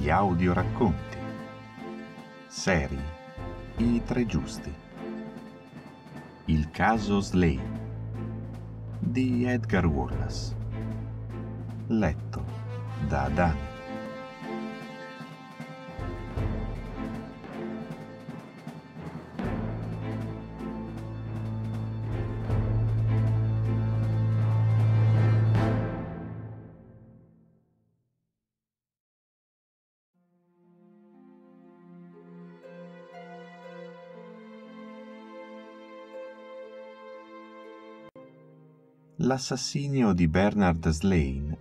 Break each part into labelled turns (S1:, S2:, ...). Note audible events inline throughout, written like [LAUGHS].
S1: gli audio racconti. Serie I tre giusti. Il caso Slay di Edgar Wallace. Letto da Dani. L'assassinio di Bernard Slane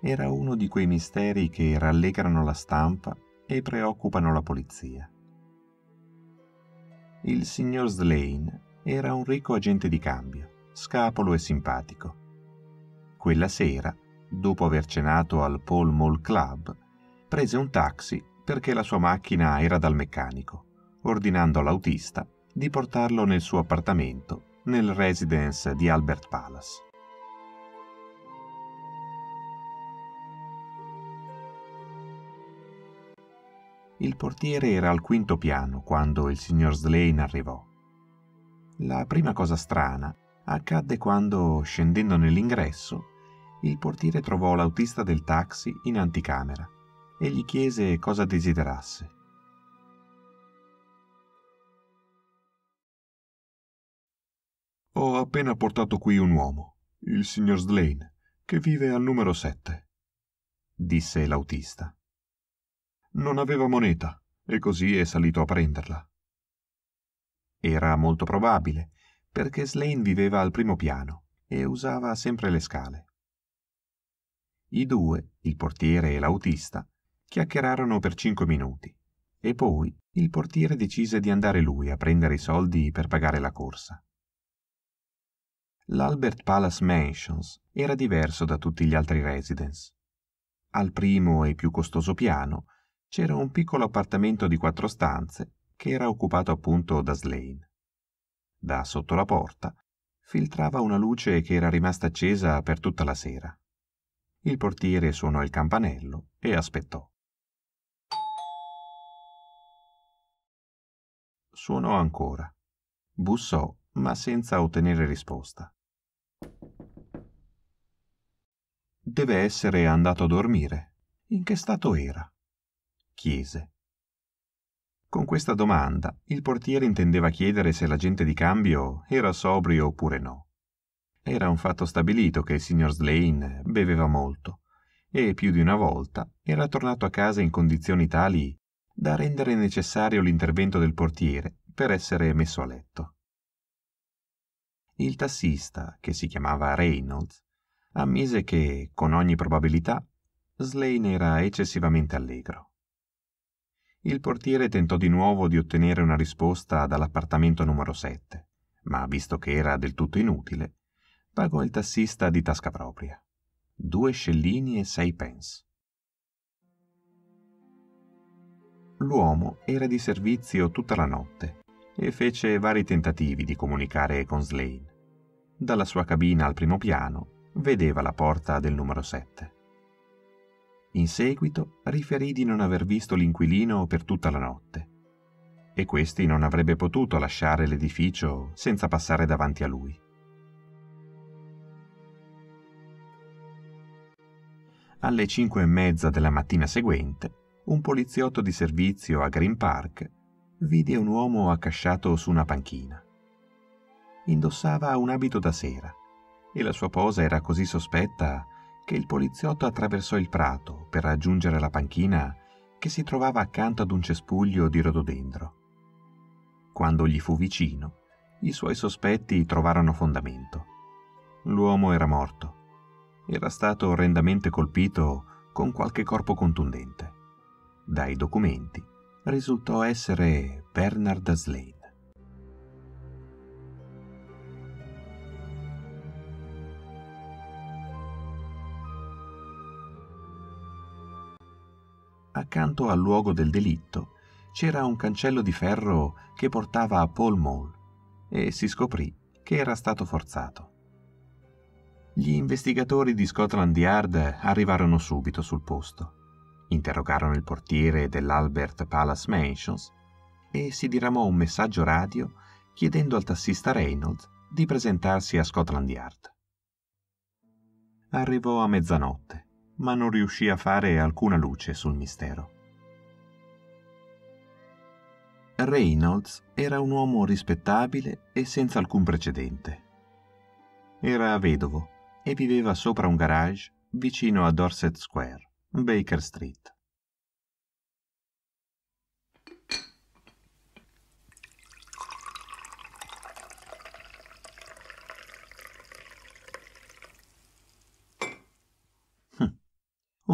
S1: era uno di quei misteri che rallegrano la stampa e preoccupano la polizia. Il signor Slane era un ricco agente di cambio, scapolo e simpatico. Quella sera, dopo aver cenato al Paul Mall Club, prese un taxi perché la sua macchina era dal meccanico, ordinando all'autista di portarlo nel suo appartamento nel residence di Albert Palace. Il portiere era al quinto piano quando il signor Slane arrivò. La prima cosa strana accadde quando, scendendo nell'ingresso, il portiere trovò l'autista del taxi in anticamera e gli chiese cosa desiderasse. Ho appena portato qui un uomo, il signor Slane, che vive al numero 7, disse l'autista. Non aveva moneta e così è salito a prenderla. Era molto probabile, perché Slane viveva al primo piano e usava sempre le scale. I due, il portiere e l'autista, chiacchierarono per cinque minuti e poi il portiere decise di andare lui a prendere i soldi per pagare la corsa. L'Albert Palace Mansions era diverso da tutti gli altri residence. Al primo e più costoso piano c'era un piccolo appartamento di quattro stanze che era occupato appunto da Slane. Da sotto la porta filtrava una luce che era rimasta accesa per tutta la sera. Il portiere suonò il campanello e aspettò. Suonò ancora. Bussò, ma senza ottenere risposta. Deve essere andato a dormire. In che stato era? chiese. Con questa domanda il portiere intendeva chiedere se l'agente di cambio era sobrio oppure no. Era un fatto stabilito che il signor Slane beveva molto e più di una volta era tornato a casa in condizioni tali da rendere necessario l'intervento del portiere per essere messo a letto. Il tassista, che si chiamava Reynolds, ammise che, con ogni probabilità, Slane era eccessivamente allegro. Il portiere tentò di nuovo di ottenere una risposta dall'appartamento numero 7, ma visto che era del tutto inutile, pagò il tassista di tasca propria. Due scellini e sei pence. L'uomo era di servizio tutta la notte e fece vari tentativi di comunicare con Slane. Dalla sua cabina al primo piano vedeva la porta del numero 7. In seguito riferì di non aver visto l'inquilino per tutta la notte e questi non avrebbe potuto lasciare l'edificio senza passare davanti a lui. Alle cinque e mezza della mattina seguente, un poliziotto di servizio a Green Park vide un uomo accasciato su una panchina. Indossava un abito da sera e la sua posa era così sospetta che il poliziotto attraversò il prato per raggiungere la panchina che si trovava accanto ad un cespuglio di rododendro. Quando gli fu vicino, i suoi sospetti trovarono fondamento. L'uomo era morto. Era stato orrendamente colpito con qualche corpo contundente. Dai documenti risultò essere Bernard Slane. accanto al luogo del delitto c'era un cancello di ferro che portava a Paul Mall e si scoprì che era stato forzato. Gli investigatori di Scotland Yard arrivarono subito sul posto, interrogarono il portiere dell'Albert Palace Mansions e si diramò un messaggio radio chiedendo al tassista Reynolds di presentarsi a Scotland Yard. Arrivò a mezzanotte ma non riuscì a fare alcuna luce sul mistero. Reynolds era un uomo rispettabile e senza alcun precedente. Era vedovo e viveva sopra un garage vicino a Dorset Square, Baker Street.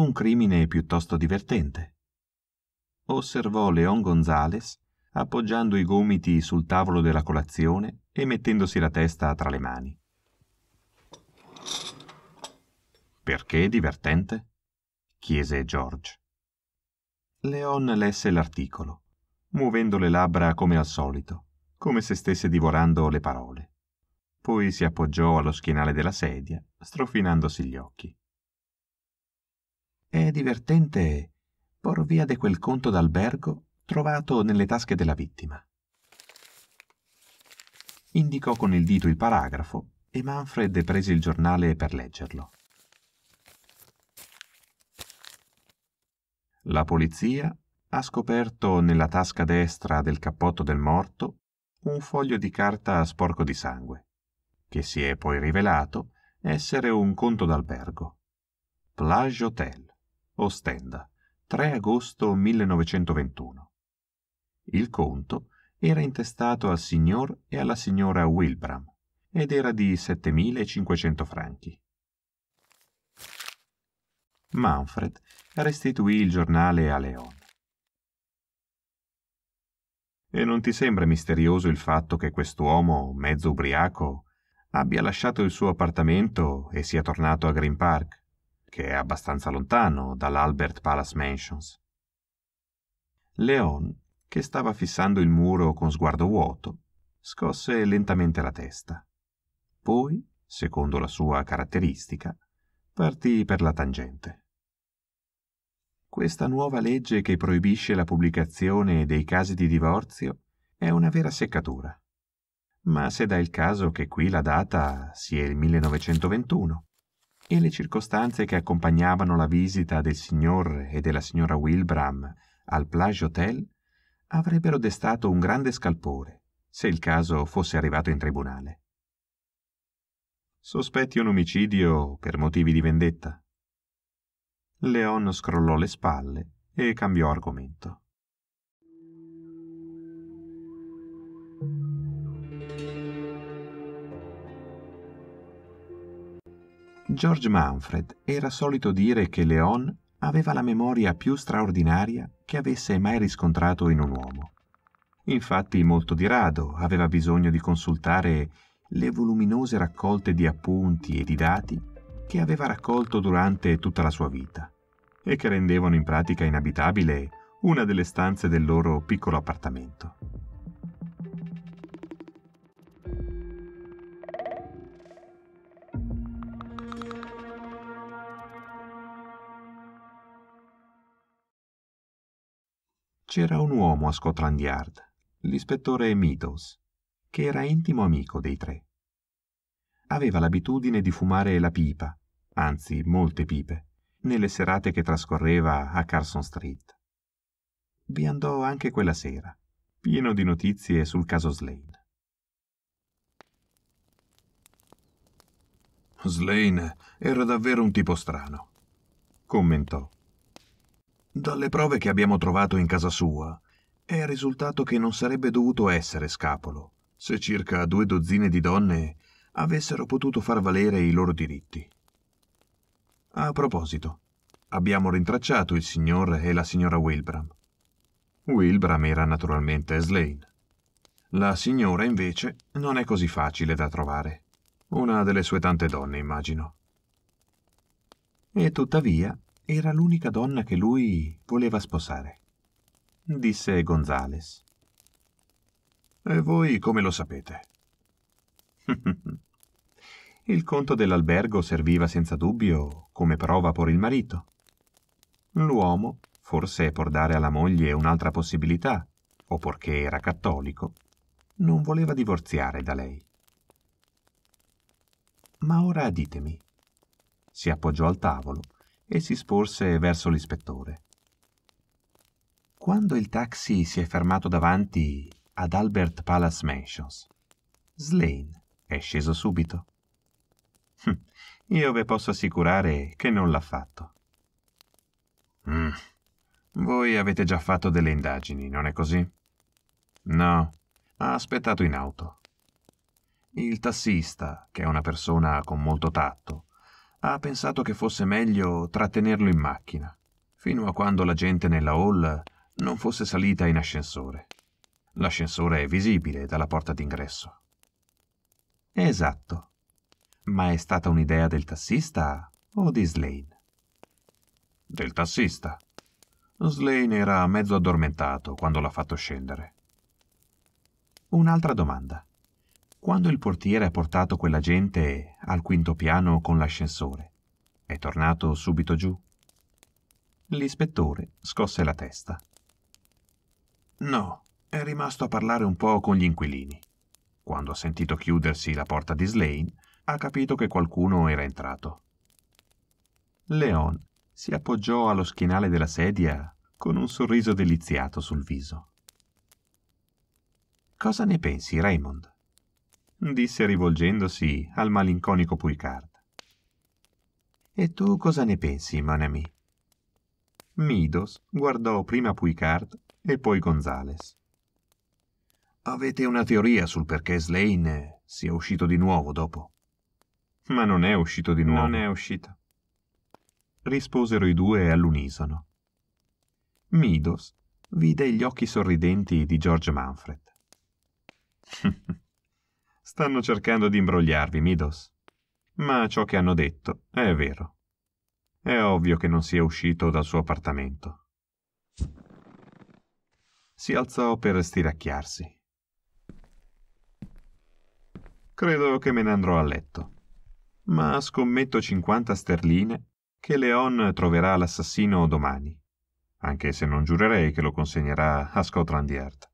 S1: un crimine piuttosto divertente. Osservò Leon Gonzales appoggiando i gomiti sul tavolo della colazione e mettendosi la testa tra le mani. Perché divertente? chiese George. Leon lesse l'articolo, muovendo le labbra come al solito, come se stesse divorando le parole. Poi si appoggiò allo schienale della sedia, strofinandosi gli occhi. È divertente por via di quel conto d'albergo trovato nelle tasche della vittima. Indicò con il dito il paragrafo e Manfred prese il giornale per leggerlo. La polizia ha scoperto nella tasca destra del cappotto del morto un foglio di carta sporco di sangue, che si è poi rivelato essere un conto d'albergo. Plage Hotel. Ostenda, 3 agosto 1921. Il conto era intestato al signor e alla signora Wilbram ed era di 7.500 franchi. Manfred restituì il giornale a Leon. E non ti sembra misterioso il fatto che quest'uomo, mezzo ubriaco, abbia lasciato il suo appartamento e sia tornato a Green Park? che è abbastanza lontano dall'Albert Palace Mansions. Leon, che stava fissando il muro con sguardo vuoto, scosse lentamente la testa. Poi, secondo la sua caratteristica, partì per la tangente. Questa nuova legge che proibisce la pubblicazione dei casi di divorzio è una vera seccatura. Ma se dà il caso che qui la data sia il 1921, e le circostanze che accompagnavano la visita del signor e della signora Wilbram al Plage Hotel avrebbero destato un grande scalpore, se il caso fosse arrivato in tribunale. Sospetti un omicidio per motivi di vendetta? Leon scrollò le spalle e cambiò argomento. George Manfred era solito dire che Leon aveva la memoria più straordinaria che avesse mai riscontrato in un uomo. Infatti molto di rado aveva bisogno di consultare le voluminose raccolte di appunti e di dati che aveva raccolto durante tutta la sua vita e che rendevano in pratica inabitabile una delle stanze del loro piccolo appartamento. C'era un uomo a Scotland Yard, l'ispettore Meadows, che era intimo amico dei tre. Aveva l'abitudine di fumare la pipa, anzi molte pipe, nelle serate che trascorreva a Carson Street. Vi andò anche quella sera, pieno di notizie sul caso Slane. Slane era davvero un tipo strano, commentò, dalle prove che abbiamo trovato in casa sua, è risultato che non sarebbe dovuto essere scapolo, se circa due dozzine di donne avessero potuto far valere i loro diritti. A proposito, abbiamo rintracciato il signor e la signora Wilbram. Wilbram era naturalmente Slane. La signora, invece, non è così facile da trovare. Una delle sue tante donne, immagino. E tuttavia era l'unica donna che lui voleva sposare, disse Gonzales. E voi come lo sapete? [LAUGHS] il conto dell'albergo serviva senza dubbio come prova per il marito. L'uomo, forse per dare alla moglie un'altra possibilità, o perché era cattolico, non voleva divorziare da lei. Ma ora ditemi. Si appoggiò al tavolo e si sporse verso l'ispettore. Quando il taxi si è fermato davanti ad Albert Palace Mansions, Slane è sceso subito. Hm, io vi posso assicurare che non l'ha fatto. Mm. Voi avete già fatto delle indagini, non è così? No, ha aspettato in auto. Il tassista, che è una persona con molto tatto, ha pensato che fosse meglio trattenerlo in macchina, fino a quando la gente nella hall non fosse salita in ascensore. L'ascensore è visibile dalla porta d'ingresso. Esatto. Ma è stata un'idea del tassista o di Slane? Del tassista. Slane era mezzo addormentato quando l'ha fatto scendere. Un'altra domanda. Quando il portiere ha portato quella gente al quinto piano con l'ascensore, è tornato subito giù? L'ispettore scosse la testa. No, è rimasto a parlare un po' con gli inquilini. Quando ha sentito chiudersi la porta di Slane, ha capito che qualcuno era entrato. Leon si appoggiò allo schienale della sedia con un sorriso deliziato sul viso. Cosa ne pensi, Raymond? disse rivolgendosi al malinconico Puicard. E tu cosa ne pensi, Manami? Midos guardò prima Puicard e poi Gonzales. Avete una teoria sul perché Slane sia uscito di nuovo dopo? Ma non è uscito di nuovo. Non è uscito. Risposero i due all'unisono. Midos vide gli occhi sorridenti di George Manfred. Stanno cercando di imbrogliarvi, Midos. Ma ciò che hanno detto è vero. È ovvio che non sia uscito dal suo appartamento. Si alzò per stiracchiarsi. Credo che me ne andrò a letto. Ma scommetto 50 sterline che Leon troverà l'assassino domani, anche se non giurerei che lo consegnerà a Scotland Yard.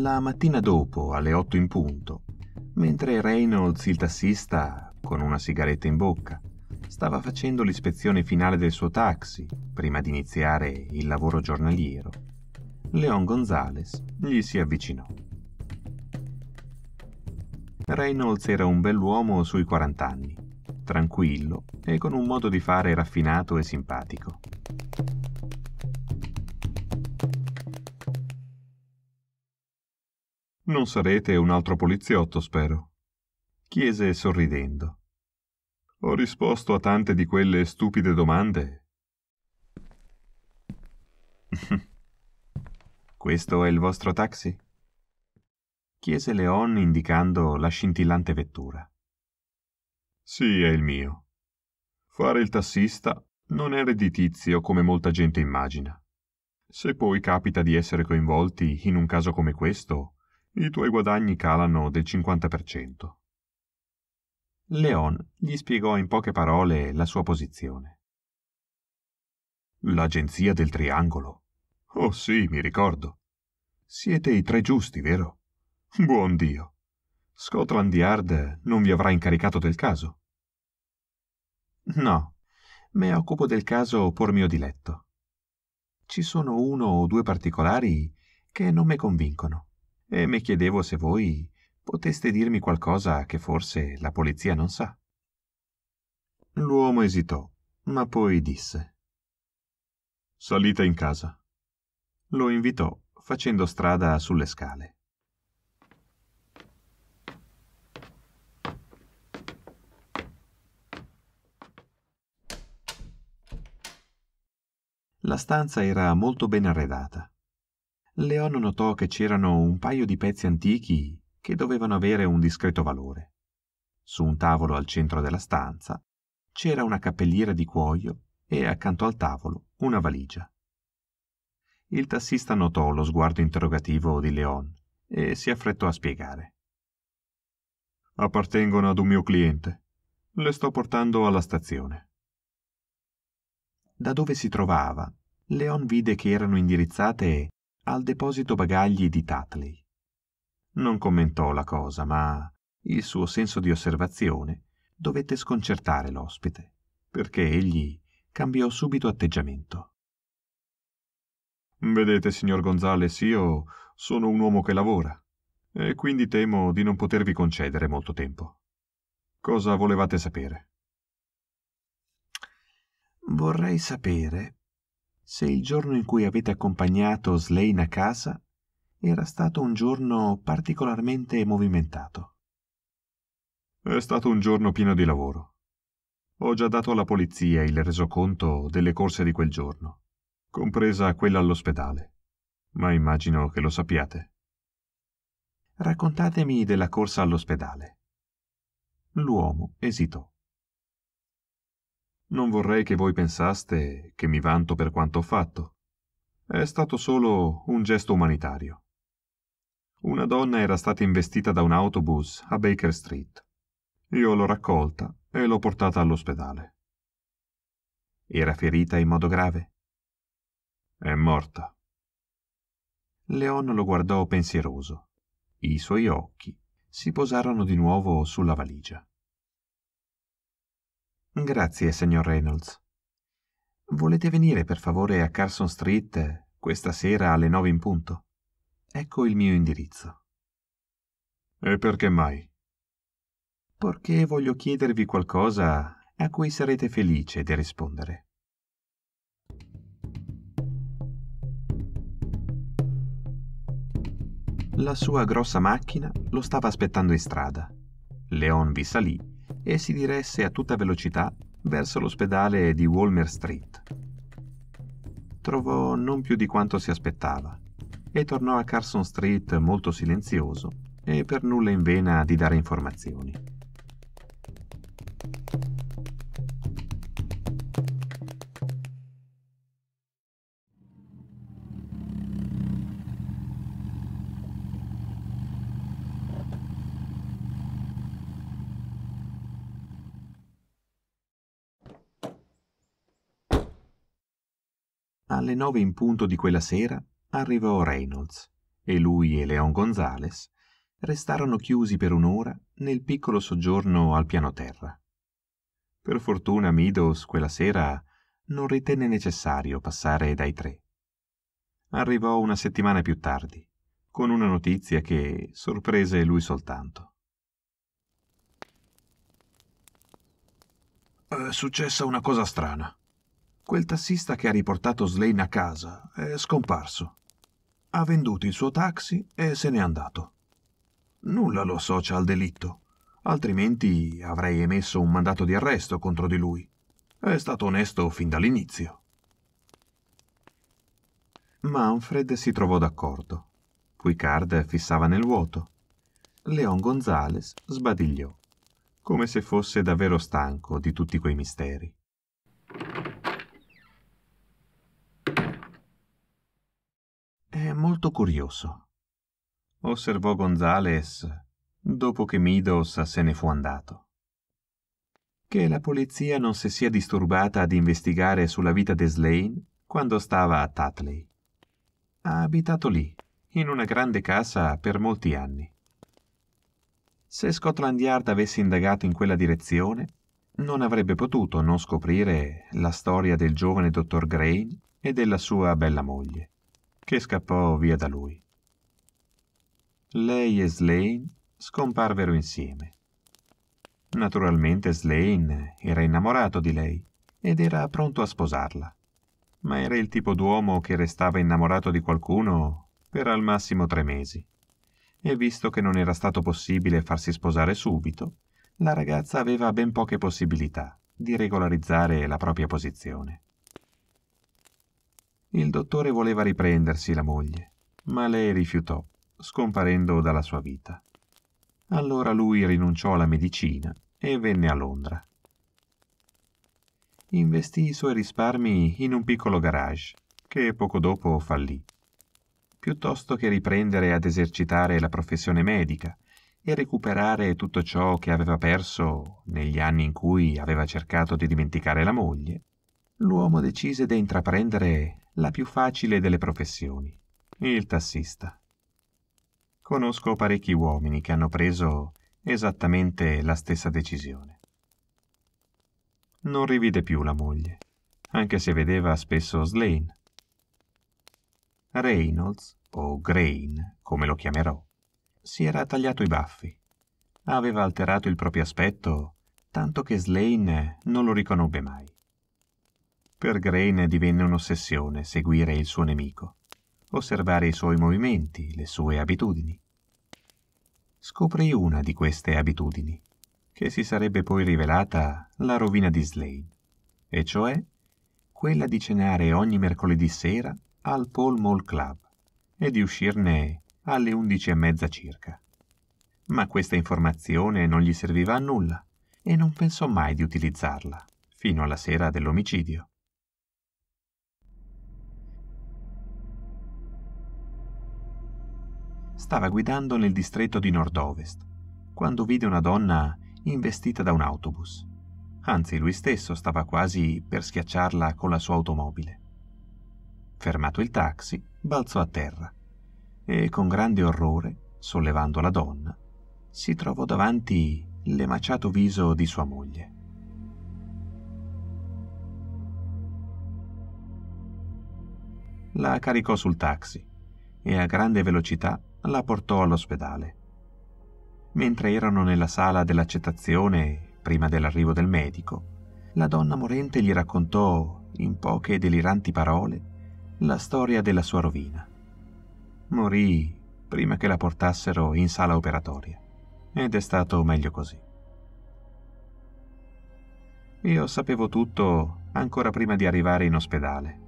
S1: La mattina dopo, alle 8 in punto, mentre Reynolds il tassista, con una sigaretta in bocca, stava facendo l'ispezione finale del suo taxi prima di iniziare il lavoro giornaliero, Leon Gonzales gli si avvicinò. Reynolds era un bell'uomo sui 40 anni, tranquillo e con un modo di fare raffinato e simpatico. Non sarete un altro poliziotto, spero. Chiese sorridendo. Ho risposto a tante di quelle stupide domande. [LAUGHS] Questo è il vostro taxi? Chiese Leon indicando la scintillante vettura. Sì, è il mio. Fare il tassista non è redditizio come molta gente immagina. Se poi capita di essere coinvolti in un caso come questo, i tuoi guadagni calano del 50%. Leon gli spiegò in poche parole la sua posizione. L'agenzia del triangolo. Oh sì, mi ricordo. Siete i tre giusti, vero? Buon Dio. Scotland Yard non vi avrà incaricato del caso. No, me occupo del caso por mio diletto. Ci sono uno o due particolari che non mi convincono e mi chiedevo se voi poteste dirmi qualcosa che forse la polizia non sa. L'uomo esitò, ma poi disse Salite in casa. Lo invitò facendo strada sulle scale. La stanza era molto ben arredata. Leon notò che c'erano un paio di pezzi antichi che dovevano avere un discreto valore. Su un tavolo al centro della stanza c'era una cappelliera di cuoio e accanto al tavolo una valigia. Il tassista notò lo sguardo interrogativo di Leon e si affrettò a spiegare. Appartengono ad un mio cliente. Le sto portando alla stazione. Da dove si trovava, Leon vide che erano indirizzate al deposito bagagli di Tatley. Non commentò la cosa, ma il suo senso di osservazione dovette sconcertare l'ospite, perché egli cambiò subito atteggiamento. Vedete, signor Gonzales, io sono un uomo che lavora, e quindi temo di non potervi concedere molto tempo. Cosa volevate sapere? Vorrei sapere se il giorno in cui avete accompagnato Slane a casa era stato un giorno particolarmente movimentato. È stato un giorno pieno di lavoro. Ho già dato alla polizia il resoconto delle corse di quel giorno, compresa quella all'ospedale, ma immagino che lo sappiate. Raccontatemi della corsa all'ospedale. L'uomo esitò. Non vorrei che voi pensaste che mi vanto per quanto ho fatto. È stato solo un gesto umanitario. Una donna era stata investita da un autobus a Baker Street. Io l'ho raccolta e l'ho portata all'ospedale. Era ferita in modo grave? È morta. Leon lo guardò pensieroso. I suoi occhi si posarono di nuovo sulla valigia. Grazie, signor Reynolds. Volete venire per favore a Carson Street questa sera alle nove in punto? Ecco il mio indirizzo. E perché mai? Perché voglio chiedervi qualcosa a cui sarete felice di rispondere. La sua grossa macchina lo stava aspettando in strada. Leon vi salì e si diresse a tutta velocità verso l'ospedale di Walmer Street. Trovò non più di quanto si aspettava e tornò a Carson Street molto silenzioso e per nulla in vena di dare informazioni. alle nove in punto di quella sera arrivò Reynolds e lui e Leon Gonzales restarono chiusi per un'ora nel piccolo soggiorno al piano terra. Per fortuna Midos quella sera non ritenne necessario passare dai tre. Arrivò una settimana più tardi, con una notizia che sorprese lui soltanto. È eh, successa una cosa strana. Quel tassista che ha riportato Slane a casa è scomparso. Ha venduto il suo taxi e se n'è andato. Nulla lo associa al delitto, altrimenti avrei emesso un mandato di arresto contro di lui. È stato onesto fin dall'inizio. Manfred si trovò d'accordo. Picard fissava nel vuoto. Leon Gonzales sbadigliò, come se fosse davvero stanco di tutti quei misteri. molto curioso. Osservò Gonzales dopo che Midos se ne fu andato. Che la polizia non si sia disturbata ad investigare sulla vita di Slane quando stava a Tatley. Ha abitato lì, in una grande casa, per molti anni. Se Scotland Yard avesse indagato in quella direzione, non avrebbe potuto non scoprire la storia del giovane dottor Grain e della sua bella moglie che scappò via da lui. Lei e Slane scomparvero insieme. Naturalmente Slane era innamorato di lei ed era pronto a sposarla, ma era il tipo d'uomo che restava innamorato di qualcuno per al massimo tre mesi. E visto che non era stato possibile farsi sposare subito, la ragazza aveva ben poche possibilità di regolarizzare la propria posizione. Il dottore voleva riprendersi la moglie, ma lei rifiutò, scomparendo dalla sua vita. Allora lui rinunciò alla medicina e venne a Londra. Investì i suoi risparmi in un piccolo garage, che poco dopo fallì. Piuttosto che riprendere ad esercitare la professione medica e recuperare tutto ciò che aveva perso negli anni in cui aveva cercato di dimenticare la moglie, l'uomo decise di intraprendere la più facile delle professioni, il tassista. Conosco parecchi uomini che hanno preso esattamente la stessa decisione. Non rivide più la moglie, anche se vedeva spesso Slane. Reynolds, o Grain, come lo chiamerò, si era tagliato i baffi. Aveva alterato il proprio aspetto, tanto che Slane non lo riconobbe mai. Per Green divenne un'ossessione seguire il suo nemico, osservare i suoi movimenti, le sue abitudini. Scoprì una di queste abitudini, che si sarebbe poi rivelata la rovina di Slane, e cioè quella di cenare ogni mercoledì sera al Paul Mall Club e di uscirne alle undici e mezza circa. Ma questa informazione non gli serviva a nulla e non pensò mai di utilizzarla, fino alla sera dell'omicidio. Stava guidando nel distretto di nord-ovest, quando vide una donna investita da un autobus. Anzi, lui stesso stava quasi per schiacciarla con la sua automobile. Fermato il taxi, balzò a terra e con grande orrore, sollevando la donna, si trovò davanti l'emaciato viso di sua moglie. La caricò sul taxi e a grande velocità la portò all'ospedale. Mentre erano nella sala dell'accettazione, prima dell'arrivo del medico, la donna morente gli raccontò, in poche deliranti parole, la storia della sua rovina. Morì prima che la portassero in sala operatoria, ed è stato meglio così. Io sapevo tutto ancora prima di arrivare in ospedale,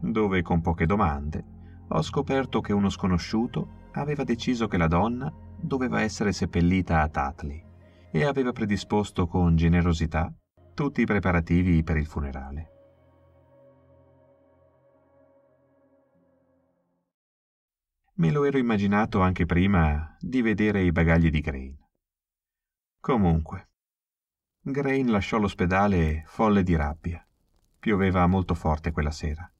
S1: dove con poche domande ho scoperto che uno sconosciuto aveva deciso che la donna doveva essere seppellita a Tatli e aveva predisposto con generosità tutti i preparativi per il funerale. Me lo ero immaginato anche prima di vedere i bagagli di Grain. Comunque, Grain lasciò l'ospedale folle di rabbia. Pioveva molto forte quella sera.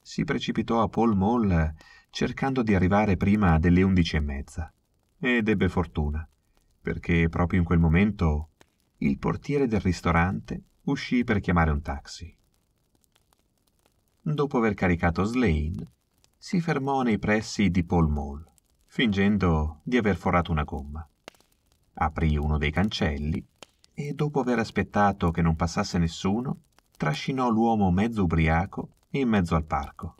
S1: Si precipitò a Paul Mall cercando di arrivare prima delle undici e mezza. Ed ebbe fortuna, perché proprio in quel momento il portiere del ristorante uscì per chiamare un taxi. Dopo aver caricato Slane, si fermò nei pressi di Paul Mall, fingendo di aver forato una gomma. Aprì uno dei cancelli e, dopo aver aspettato che non passasse nessuno, trascinò l'uomo mezzo ubriaco in mezzo al parco.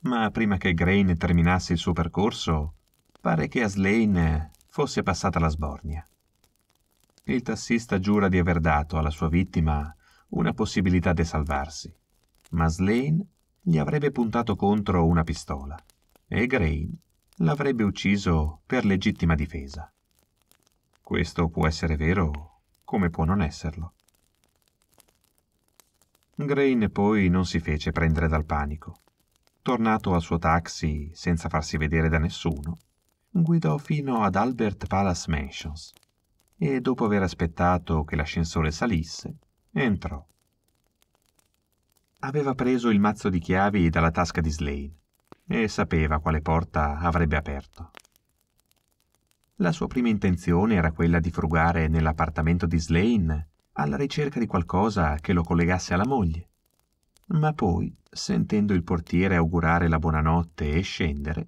S1: Ma prima che Grain terminasse il suo percorso, pare che a Slane fosse passata la sbornia. Il tassista giura di aver dato alla sua vittima una possibilità di salvarsi, ma Slane gli avrebbe puntato contro una pistola e Grain l'avrebbe ucciso per legittima difesa. Questo può essere vero come può non esserlo. Grain poi non si fece prendere dal panico Tornato al suo taxi senza farsi vedere da nessuno, guidò fino ad Albert Palace Mansions e dopo aver aspettato che l'ascensore salisse, entrò. Aveva preso il mazzo di chiavi dalla tasca di Slane e sapeva quale porta avrebbe aperto. La sua prima intenzione era quella di frugare nell'appartamento di Slane alla ricerca di qualcosa che lo collegasse alla moglie, ma poi, sentendo il portiere augurare la buonanotte e scendere,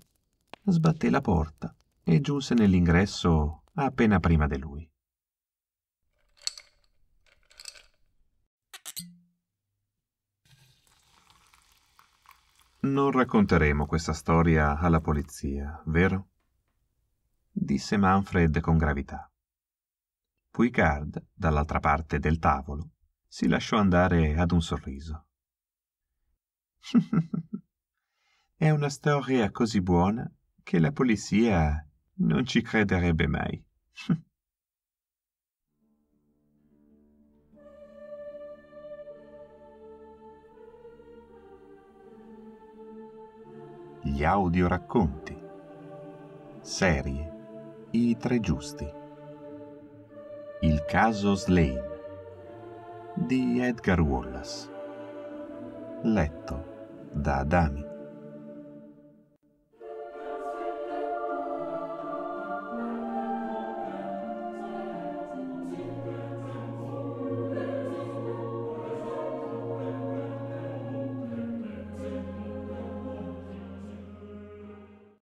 S1: sbatté la porta e giunse nell'ingresso appena prima di lui. Non racconteremo questa storia alla polizia, vero? disse Manfred con gravità. Puicard, dall'altra parte del tavolo, si lasciò andare ad un sorriso. [LAUGHS] È una storia così buona che la polizia non ci crederebbe mai. [LAUGHS] Gli audio racconti. Serie. I tre giusti. Il caso Slane di Edgar Wallace. Letto Да, Дами.